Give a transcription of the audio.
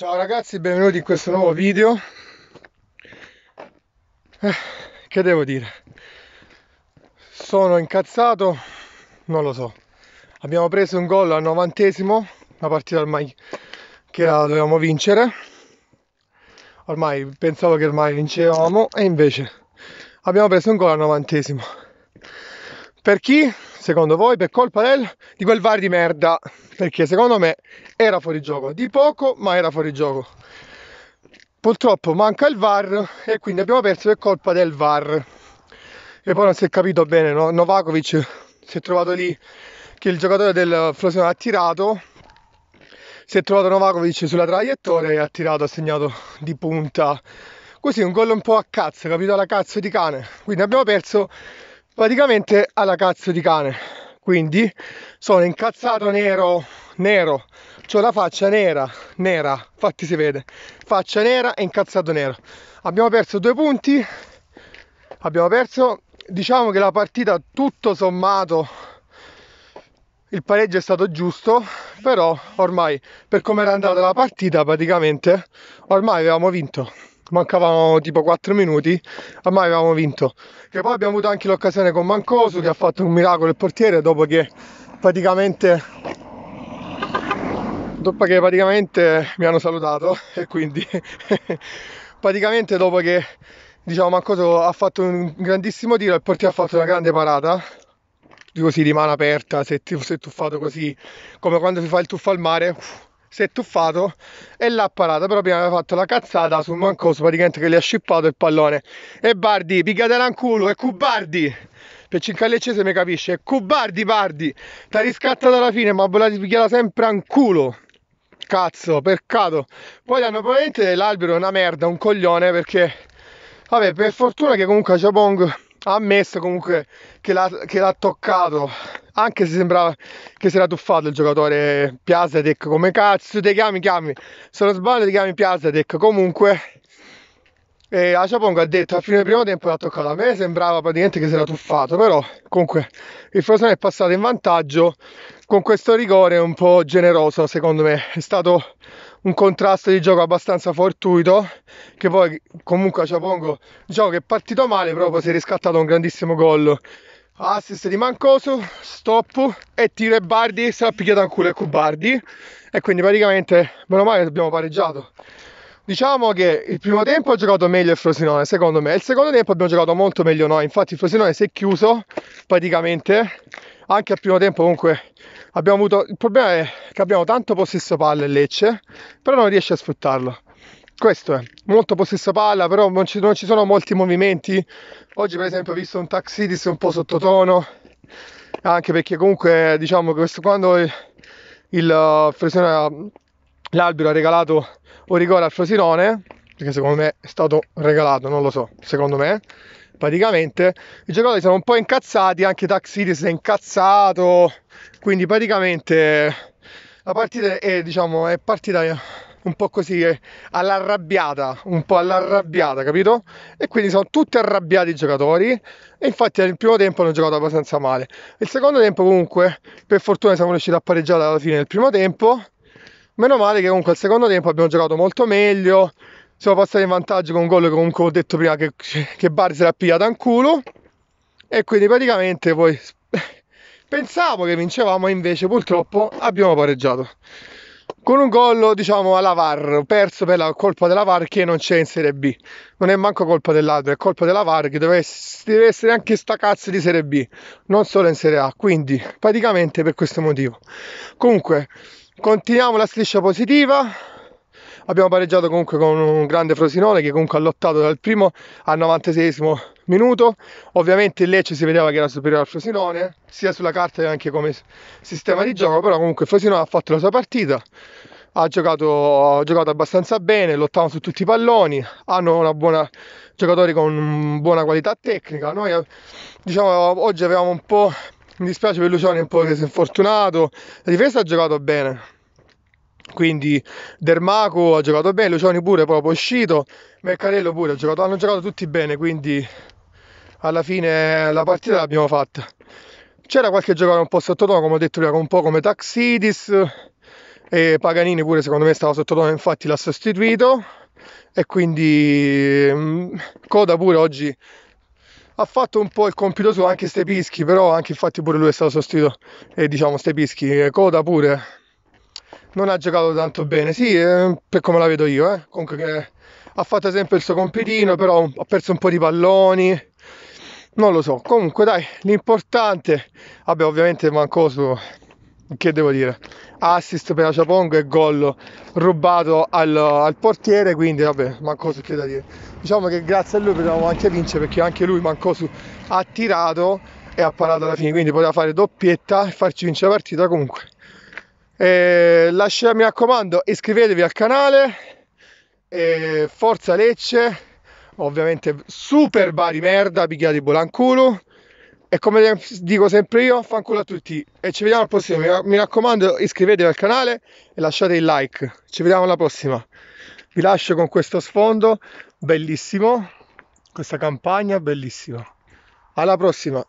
Ciao ragazzi, benvenuti in questo nuovo video. Eh, che devo dire? Sono incazzato, non lo so. Abbiamo preso un gol al novantesimo, una partita ormai che la dovevamo vincere. Ormai pensavo che ormai vincevamo e invece abbiamo preso un gol al novantesimo. Per chi? Secondo voi, per colpa del, di quel VAR di merda, perché secondo me era fuori gioco, di poco ma era fuori gioco. Purtroppo manca il VAR e quindi abbiamo perso per colpa del VAR. E poi non si è capito bene, no? Novakovic si è trovato lì che il giocatore del Frosinone ha tirato, si è trovato Novakovic sulla traiettoria e ha tirato, ha segnato di punta. Così un gol un po' a cazzo, capito? La cazzo di cane. Quindi abbiamo perso praticamente alla cazzo di cane. Quindi sono incazzato nero, nero, ho la faccia nera, nera, infatti si vede, faccia nera e incazzato nero. Abbiamo perso due punti, abbiamo perso, diciamo che la partita tutto sommato il pareggio è stato giusto, però ormai per come era andata la partita praticamente ormai avevamo vinto mancavano tipo 4 minuti, ormai avevamo vinto. Che poi abbiamo avuto anche l'occasione con Mancoso che ha fatto un miracolo il portiere dopo che praticamente dopo che praticamente mi hanno salutato e quindi praticamente dopo che diciamo Mancoso ha fatto un grandissimo tiro il portiere ha fatto una grande parata così rimane aperta se, ti, se tuffato così come quando si fa il tuffo al mare uff, si è tuffato e l'ha parata. Però prima aveva fatto la cazzata su Mancoso, praticamente che gli ha scippato il pallone. E Bardi, pigliatela in culo, è Cubardi! Per cincalleccese mi capisce, è Cubardi Bardi! T'ha riscattato alla fine, ma volati pigliarla sempre in culo! Cazzo, peccato! Poi hanno probabilmente l'albero una merda, un coglione, perché... Vabbè, per fortuna che comunque a Jabong ha ammesso comunque che l'ha, che l'ha toccato anche se sembrava che si era tuffato il giocatore Piasadec come cazzo ti chiami chiami se non sbaglio ti chiami Piasadec comunque e Aciapongo ha detto al fine del primo tempo l'ha toccato a me sembrava praticamente che si era tuffato però comunque il Frosone è passato in vantaggio con questo rigore un po' generoso secondo me è stato un contrasto di gioco abbastanza fortuito che poi comunque a Ciapongo diciamo che è partito male proprio si è riscattato un grandissimo gol assist di Mancoso stop e tiro e Bardi se l'ha picchiato a culo e Cubardi e quindi praticamente meno male abbiamo pareggiato Diciamo che il primo tempo ha giocato meglio il Frosinone, secondo me. Il secondo tempo abbiamo giocato molto meglio noi. Infatti il Frosinone si è chiuso praticamente. Anche al primo tempo comunque Abbiamo avuto, il problema è che abbiamo tanto possesso palla e Lecce, però non riesce a sfruttarlo. Questo è, molto possesso palla, però non ci, non ci sono molti movimenti. Oggi per esempio ho visto un Taxidis un po' sottotono, anche perché comunque diciamo che questo, quando il, il uh, Frosinone, l'albero ha regalato un rigore al Frosinone, perché secondo me è stato regalato, non lo so, secondo me praticamente i giocatori sono un po' incazzati, anche Taxidi si è incazzato, quindi praticamente la partita è, diciamo, è partita un po' così all'arrabbiata, un po' all'arrabbiata, capito? E quindi sono tutti arrabbiati i giocatori e infatti nel primo tempo hanno giocato abbastanza male. Nel secondo tempo comunque, per fortuna siamo riusciti a pareggiare alla fine del primo tempo. Meno male che comunque al secondo tempo abbiamo giocato molto meglio, siamo passati in vantaggio con un gol comunque ho detto prima che, che Bari se l'ha pigliata in culo e quindi praticamente poi pensavo che vincevamo invece purtroppo abbiamo pareggiato con un gol diciamo alla VAR perso per la colpa della VAR che non c'è in Serie B non è manco colpa dell'altro è colpa della VAR che deve essere anche sta cazzo di Serie B non solo in Serie A quindi praticamente per questo motivo comunque continuiamo la striscia positiva abbiamo pareggiato comunque con un grande Frosinone che comunque ha lottato dal primo al 96 minuto. Ovviamente il Lecce si vedeva che era superiore al Frosinone, sia sulla carta che anche come sistema di gioco, però comunque Frosinone ha fatto la sua partita. Ha giocato, ha giocato abbastanza bene, lottavano su tutti i palloni, hanno buona, giocatori con buona qualità tecnica. Noi diciamo oggi avevamo un po' mi dispiace per Luciani un po' che si è infortunato. La difesa ha giocato bene, quindi Dermaco ha giocato bene, Luciani pure proprio uscito, Mercatello pure ha giocato, hanno giocato tutti bene, quindi alla fine la partita l'abbiamo fatta. C'era qualche giocatore un po' sottotono, come ho detto prima, un po' come Taxidis e Paganini pure secondo me stava sottotono, infatti l'ha sostituito e quindi mm, Coda pure oggi ha fatto un po' il compito suo anche Stepischi, però anche infatti pure lui è stato sostituito e diciamo Stepischi, Coda pure non ha giocato tanto bene. Sì, eh, per come la vedo io, eh. comunque che ha fatto sempre il suo compitino, però ha perso un po' di palloni. Non lo so. Comunque, dai, l'importante, vabbè, ovviamente Mancoso, che devo dire, assist per la Aciapongo e gol rubato al, al, portiere, quindi vabbè, Mancoso che da dire. Diciamo che grazie a lui potevamo anche vincere perché anche lui Mancoso ha tirato e ha parato alla fine, quindi poteva fare doppietta e farci vincere la partita comunque. Eh, lascia, mi raccomando, iscrivetevi al canale. Eh, forza Lecce, ovviamente super bari merda, picchiati Bolanculo. E come dico sempre io, fanculo a tutti. E ci vediamo al prossimo. Mi raccomando, iscrivetevi al canale e lasciate il like. Ci vediamo alla prossima. Vi lascio con questo sfondo bellissimo. Questa campagna bellissima. Alla prossima.